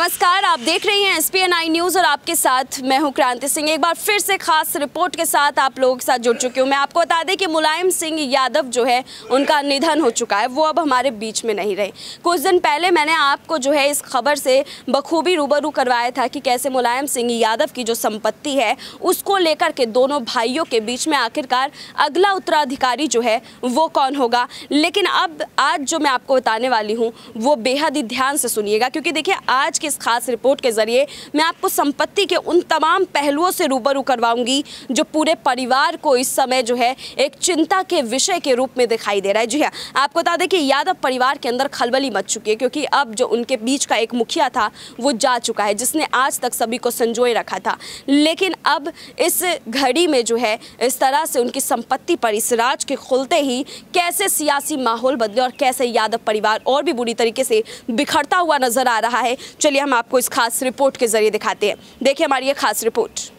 नमस्कार आप देख रहे हैं एस न्यूज़ और आपके साथ मैं हूं क्रांति सिंह एक बार फिर से खास रिपोर्ट के साथ आप लोगों के साथ जुड़ चुकी हूं मैं आपको बता दें कि मुलायम सिंह यादव जो है उनका निधन हो चुका है वो अब हमारे बीच में नहीं रहे कुछ दिन पहले मैंने आपको जो है इस खबर से बखूबी रूबरू करवाया था कि कैसे मुलायम सिंह यादव की जो संपत्ति है उसको लेकर के दोनों भाइयों के बीच में आखिरकार अगला उत्तराधिकारी जो है वो कौन होगा लेकिन अब आज जो मैं आपको बताने वाली हूँ वो बेहद ही ध्यान से सुनिएगा क्योंकि देखिए आज के इस खास रिपोर्ट के ज़रिए मैं आपको संपत्ति के उन तमाम पहलुओं से रूबरू करवाऊंगी जो पूरे परिवार को इस समय जो है एक चिंता के विषय के रूप में दिखाई दे रहा है जी हाँ आपको बता दें कि यादव परिवार के अंदर खलबली मच चुकी है क्योंकि अब जो उनके बीच का एक मुखिया था वो जा चुका है जिसने आज तक सभी को संजोए रखा था लेकिन अब इस घड़ी में जो है इस तरह से उनकी संपत्ति पर इस राज के खुलते ही कैसे सियासी माहौल बदले और कैसे यादव परिवार और भी बुरी तरीके से बिखरता हुआ नजर आ रहा है चलिए हम आपको इस खास रिपोर्ट के जरिए दिखाते हैं देखिए हमारी ये खास रिपोर्ट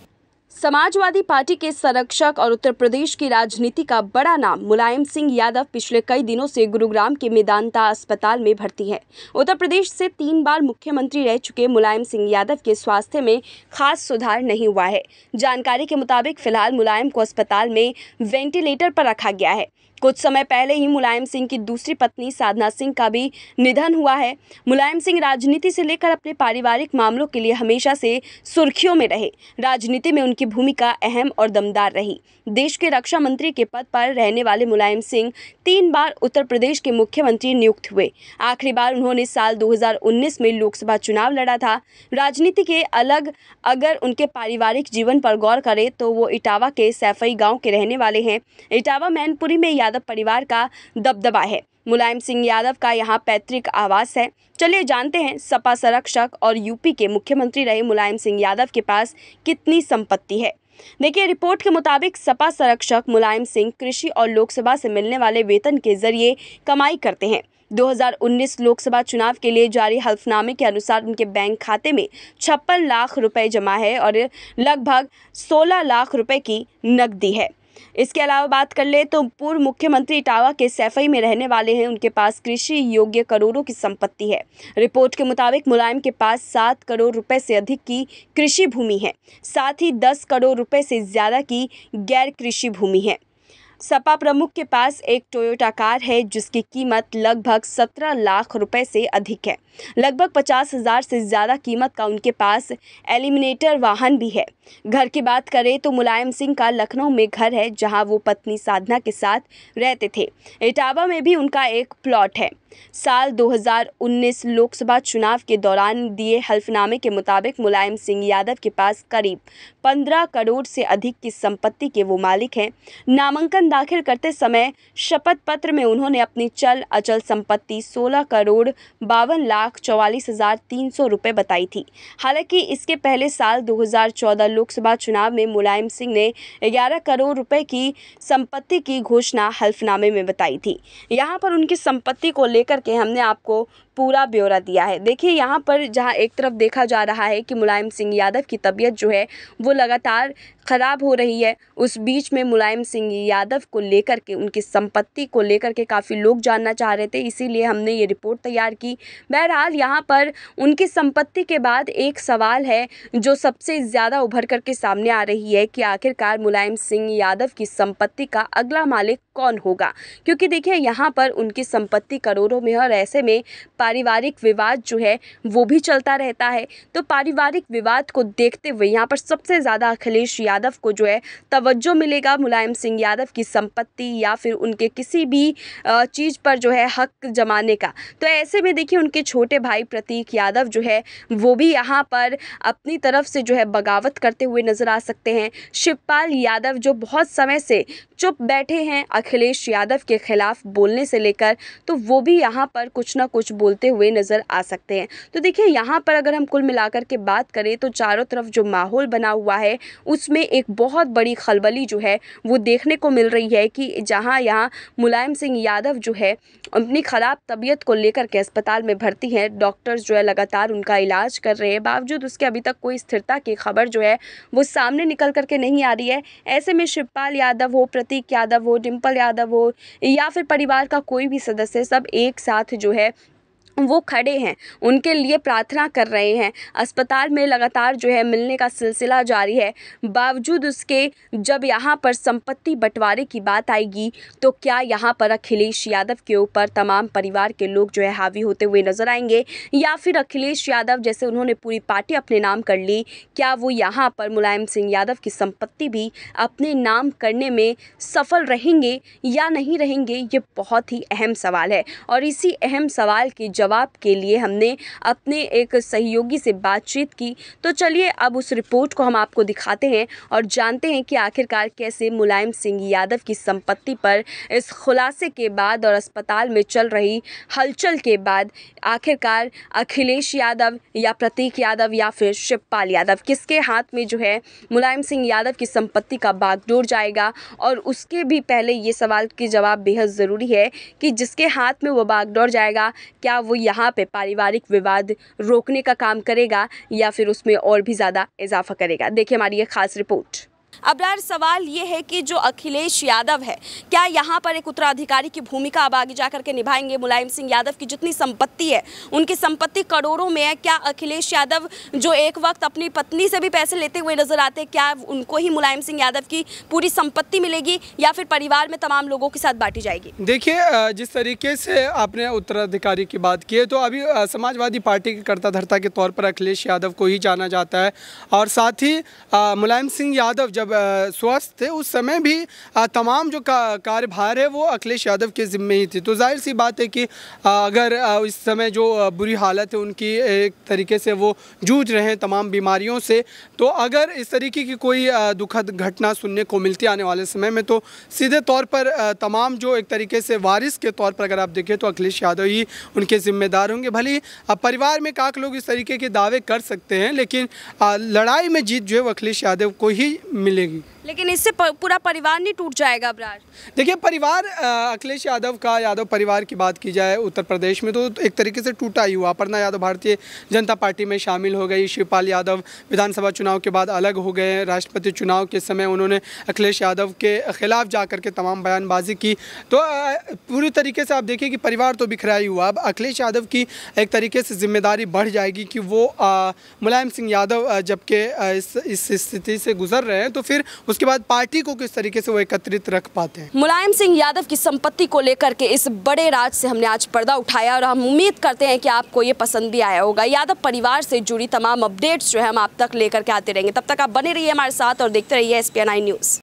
समाजवादी पार्टी के संरक्षक और उत्तर प्रदेश की राजनीति का बड़ा नाम मुलायम सिंह यादव पिछले कई दिनों से गुरुग्राम के मेदांता अस्पताल में भर्ती हैं उत्तर प्रदेश से तीन बार मुख्यमंत्री रह चुके मुलायम सिंह यादव के स्वास्थ्य में खास सुधार नहीं हुआ है जानकारी के मुताबिक फिलहाल मुलायम को अस्पताल में वेंटिलेटर पर रखा गया है कुछ समय पहले ही मुलायम सिंह की दूसरी पत्नी साधना सिंह का भी निधन हुआ है मुलायम सिंह राजनीति से लेकर अपने पारिवारिक मामलों के लिए हमेशा से सुर्खियों में रहे राजनीति में उनकी भूमिका अहम और दमदार रही देश के रक्षा मंत्री के पद पर रहने वाले मुलायम सिंह तीन बार उत्तर प्रदेश के मुख्यमंत्री नियुक्त हुए आखिरी बार उन्होंने साल 2019 में लोकसभा चुनाव लड़ा था राजनीति के अलग अगर उनके पारिवारिक जीवन पर गौर करें तो वो इटावा के सैफई गांव के रहने वाले हैं इटावा मैनपुरी में यादव परिवार का दबदबा है मुलायम सिंह यादव का यहाँ पैतृक आवास है चलिए जानते हैं सपा संरक्षक और यूपी के मुख्यमंत्री रहे मुलायम सिंह यादव के पास कितनी संपत्ति है देखिए रिपोर्ट के मुताबिक सपा संरक्षक मुलायम सिंह कृषि और लोकसभा से मिलने वाले वेतन के जरिए कमाई करते हैं 2019 लोकसभा चुनाव के लिए जारी हल्फनामे के अनुसार उनके बैंक खाते में छप्पन लाख रुपए जमा है और लगभग 16 लाख रुपए की नकदी है इसके अलावा बात कर ले तो पूर्व मुख्यमंत्री इटावा के सैफई में रहने वाले हैं उनके पास कृषि योग्य करोड़ों की संपत्ति है रिपोर्ट के मुताबिक मुलायम के पास सात करोड़ रुपए से अधिक की कृषि भूमि है साथ ही दस करोड़ रुपए से ज़्यादा की गैर कृषि भूमि है सपा प्रमुख के पास एक टोयोटा कार है जिसकी कीमत लगभग सत्रह लाख रुपए से अधिक है लगभग पचास हजार से ज़्यादा कीमत का उनके पास एलिमिनेटर वाहन भी है घर की बात करें तो मुलायम सिंह का लखनऊ में घर है जहां वो पत्नी साधना के साथ रहते थे इटावा में भी उनका एक प्लॉट है साल 2019 लोकसभा चुनाव के दौरान दिए हल्फनामे के मुताबिक मुलायम सिंह यादव के पास करीब 15 करोड़ से अधिक की संपत्ति के वो मालिक हैं नामांकन दाखिल करते समय शपथ पत्र में उन्होंने अपनी चल अचल संपत्ति 16 करोड़ बावन लाख चौवालीस हजार तीन सौ रुपये बताई थी हालांकि इसके पहले साल 2014 लोकसभा चुनाव में मुलायम सिंह ने 11 करोड़ रुपए की संपत्ति की घोषणा हल्फनामे में बताई थी यहाँ पर उनकी संपत्ति को लेकर के हमने आपको पूरा ब्यौरा दिया है देखिए यहाँ पर जहाँ एक तरफ देखा जा रहा है कि मुलायम सिंह यादव की तबीयत जो है वो लगातार खराब हो रही है उस बीच में मुलायम सिंह यादव को लेकर के उनकी संपत्ति को लेकर के काफ़ी लोग जानना चाह रहे थे इसीलिए हमने ये रिपोर्ट तैयार की बहरहाल यहाँ पर उनकी संपत्ति के बाद एक सवाल है जो सबसे ज़्यादा उभर करके सामने आ रही है कि आखिरकार मुलायम सिंह यादव की संपत्ति का अगला मालिक कौन होगा क्योंकि देखिए यहाँ पर उनकी संपत्ति करोड़ों में है और ऐसे में पारिवारिक विवाद जो है वो भी चलता रहता है तो पारिवारिक विवाद को देखते हुए यहाँ पर सबसे ज़्यादा अखिलेश यादव को जो है तवज्जो मिलेगा मुलायम सिंह यादव की संपत्ति या फिर उनके किसी भी चीज़ पर जो है हक जमाने का तो ऐसे में देखिए उनके छोटे भाई प्रतीक यादव जो है वो भी यहाँ पर अपनी तरफ से जो है बगावत करते हुए नज़र आ सकते हैं शिवपाल यादव जो बहुत समय से चुप बैठे हैं अखिलेश यादव के खिलाफ बोलने से लेकर तो वो भी यहाँ पर कुछ ना कुछ बोलते हुए नज़र आ सकते हैं तो देखिए यहाँ पर अगर हम कुल मिलाकर के बात करें तो चारों तरफ जो माहौल बना हुआ है उसमें में एक बहुत बड़ी खलबली जो है वो देखने को मिल रही है कि जहाँ यहाँ मुलायम सिंह यादव जो है अपनी ख़राब तबीयत को लेकर के अस्पताल में भर्ती हैं डॉक्टर्स जो है लगातार उनका इलाज कर रहे हैं बावजूद उसके अभी तक कोई स्थिरता की खबर जो है वो सामने निकल करके नहीं आ रही है ऐसे में शिवपाल यादव हो प्रतीक यादव हो डिम्पल यादव हो या फिर परिवार का कोई भी सदस्य सब एक साथ जो है वो खड़े हैं उनके लिए प्रार्थना कर रहे हैं अस्पताल में लगातार जो है मिलने का सिलसिला जारी है बावजूद उसके जब यहाँ पर संपत्ति बंटवारे की बात आएगी तो क्या यहाँ पर अखिलेश यादव के ऊपर तमाम परिवार के लोग जो है हावी होते हुए नजर आएंगे या फिर अखिलेश यादव जैसे उन्होंने पूरी पार्टी अपने नाम कर ली क्या वो यहाँ पर मुलायम सिंह यादव की संपत्ति भी अपने नाम करने में सफल रहेंगे या नहीं रहेंगे ये बहुत ही अहम सवाल है और इसी अहम सवाल के जवाब के लिए हमने अपने एक सहयोगी से बातचीत की तो चलिए अब उस रिपोर्ट को हम आपको दिखाते हैं और जानते हैं कि आखिरकार कैसे मुलायम सिंह यादव की संपत्ति पर इस खुलासे के बाद और अस्पताल में चल रही हलचल के बाद आखिरकार अखिलेश यादव या प्रतीक यादव या फिर शिवपाल यादव किसके हाथ में जो है मुलायम सिंह यादव की संपत्ति का बागडोर जाएगा और उसके भी पहले ये सवाल के जवाब बेहद ज़रूरी है कि जिसके हाथ में वो बागडोर जाएगा क्या वो यहाँ पे पारिवारिक विवाद रोकने का काम करेगा या फिर उसमें और भी ज़्यादा इजाफा करेगा देखिए हमारी ये खास रिपोर्ट अबरार सवाल ये है कि जो अखिलेश यादव है क्या यहाँ पर एक उत्तराधिकारी की भूमिका अब आगे जाकर करके निभाएंगे मुलायम सिंह यादव की जितनी संपत्ति है उनकी संपत्ति करोड़ों में है क्या अखिलेश यादव जो एक वक्त अपनी पत्नी से भी पैसे लेते हुए नजर आते हैं क्या उनको ही मुलायम सिंह यादव की पूरी संपत्ति मिलेगी या फिर परिवार में तमाम लोगों के साथ बांटी जाएगी देखिए जिस तरीके से आपने उत्तराधिकारी की बात की है तो अभी समाजवादी पार्टी के कर्ता धर्ता के तौर पर अखिलेश यादव को ही जाना जाता है और साथ ही मुलायम सिंह यादव जब स्वस्थ थे उस समय भी तमाम जो का, कार्यभार है वो अखिलेश यादव के ज़िम्मे ही थी तो जाहिर सी बात है कि अगर इस समय जो बुरी हालत है उनकी एक तरीके से वो जूझ रहे हैं तमाम बीमारियों से तो अगर इस तरीके की कोई दुखद घटना सुनने को मिलती आने वाले समय में तो सीधे तौर पर तमाम जो एक तरीके से वारिस के तौर पर अगर आप देखें तो अखिलेश यादव ही उनके ज़िम्मेदार होंगे भले परिवार में काक लोग इस तरीके के दावे कर सकते हैं लेकिन लड़ाई में जीत जो है वो अखिलेश यादव को ही मिल milling लेकिन इससे पूरा परिवार नहीं टूट जाएगा अबरार देखिए परिवार अखिलेश यादव का यादव परिवार की बात की जाए उत्तर प्रदेश में तो एक तरीके से टूटा ही हुआ अपर्णा यादव भारतीय जनता पार्टी में शामिल हो गई शिवपाल यादव विधानसभा चुनाव के बाद अलग हो गए राष्ट्रपति चुनाव के समय उन्होंने अखिलेश यादव के खिलाफ जा के तमाम बयानबाजी की तो पूरी तरीके से आप देखिए कि परिवार तो बिखरा ही हुआ अब अखिलेश यादव की एक तरीके से जिम्मेदारी बढ़ जाएगी कि वो मुलायम सिंह यादव जबकि इस स्थिति से गुजर रहे हैं तो फिर उसके बाद पार्टी को किस तरीके से वो एकत्रित रख पाते हैं मुलायम सिंह यादव की संपत्ति को लेकर के इस बड़े राज से हमने आज पर्दा उठाया और हम उम्मीद करते हैं कि आपको ये पसंद भी आया होगा यादव परिवार से जुड़ी तमाम अपडेट्स जो है हम आप तक लेकर के आते रहेंगे तब तक आप बने रहिए हमारे साथ और देखते रहिए एस न्यूज़